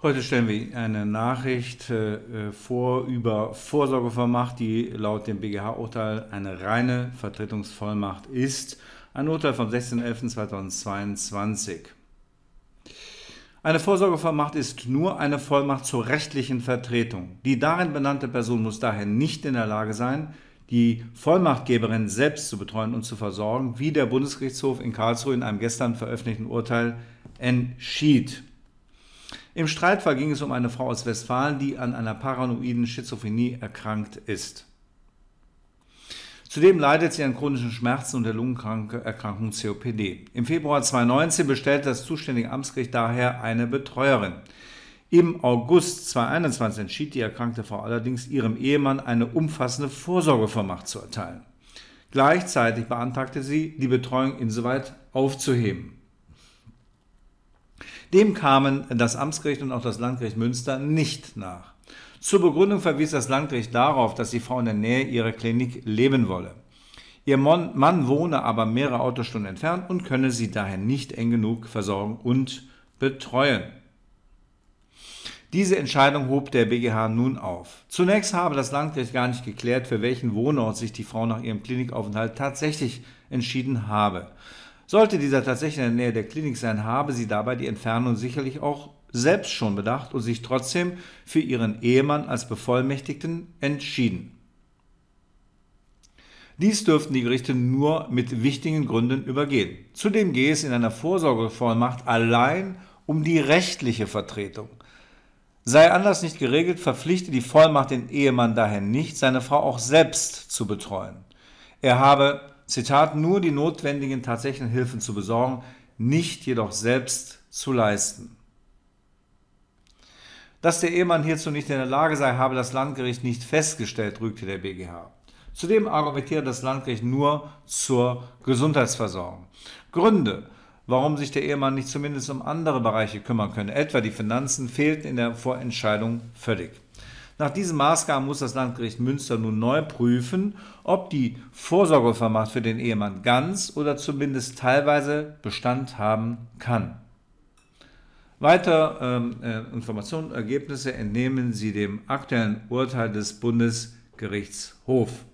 Heute stellen wir eine Nachricht äh, äh, vor über Vorsorgevermacht, die laut dem BGH-Urteil eine reine Vertretungsvollmacht ist. Ein Urteil vom 16.11.2022. Eine Vorsorgevermacht ist nur eine Vollmacht zur rechtlichen Vertretung. Die darin benannte Person muss daher nicht in der Lage sein, die Vollmachtgeberin selbst zu betreuen und zu versorgen, wie der Bundesgerichtshof in Karlsruhe in einem gestern veröffentlichten Urteil entschied. Im Streitfall ging es um eine Frau aus Westfalen, die an einer paranoiden Schizophrenie erkrankt ist. Zudem leidet sie an chronischen Schmerzen und der Lungenerkrankung COPD. Im Februar 2019 bestellte das zuständige Amtsgericht daher eine Betreuerin. Im August 2021 entschied die erkrankte Frau allerdings, ihrem Ehemann eine umfassende Vorsorgevermacht zu erteilen. Gleichzeitig beantragte sie, die Betreuung insoweit aufzuheben. Dem kamen das Amtsgericht und auch das Landgericht Münster nicht nach. Zur Begründung verwies das Landgericht darauf, dass die Frau in der Nähe ihrer Klinik leben wolle. Ihr Mann wohne aber mehrere Autostunden entfernt und könne sie daher nicht eng genug versorgen und betreuen. Diese Entscheidung hob der BGH nun auf. Zunächst habe das Landgericht gar nicht geklärt, für welchen Wohnort sich die Frau nach ihrem Klinikaufenthalt tatsächlich entschieden habe. Sollte dieser tatsächlich in der Nähe der Klinik sein, habe sie dabei die Entfernung sicherlich auch selbst schon bedacht und sich trotzdem für ihren Ehemann als Bevollmächtigten entschieden. Dies dürften die Gerichte nur mit wichtigen Gründen übergehen. Zudem gehe es in einer Vorsorgevollmacht allein um die rechtliche Vertretung. Sei anders nicht geregelt, verpflichte die Vollmacht den Ehemann daher nicht, seine Frau auch selbst zu betreuen. Er habe Zitat, nur die notwendigen tatsächlichen Hilfen zu besorgen, nicht jedoch selbst zu leisten. Dass der Ehemann hierzu nicht in der Lage sei, habe das Landgericht nicht festgestellt, rügte der BGH. Zudem argumentiere das Landgericht nur zur Gesundheitsversorgung. Gründe, warum sich der Ehemann nicht zumindest um andere Bereiche kümmern könne, etwa die Finanzen, fehlten in der Vorentscheidung völlig. Nach diesen Maßgaben muss das Landgericht Münster nun neu prüfen, ob die Vorsorgevermacht für den Ehemann ganz oder zumindest teilweise Bestand haben kann. Weitere ähm, äh, Informationen, Ergebnisse entnehmen Sie dem aktuellen Urteil des Bundesgerichtshofs.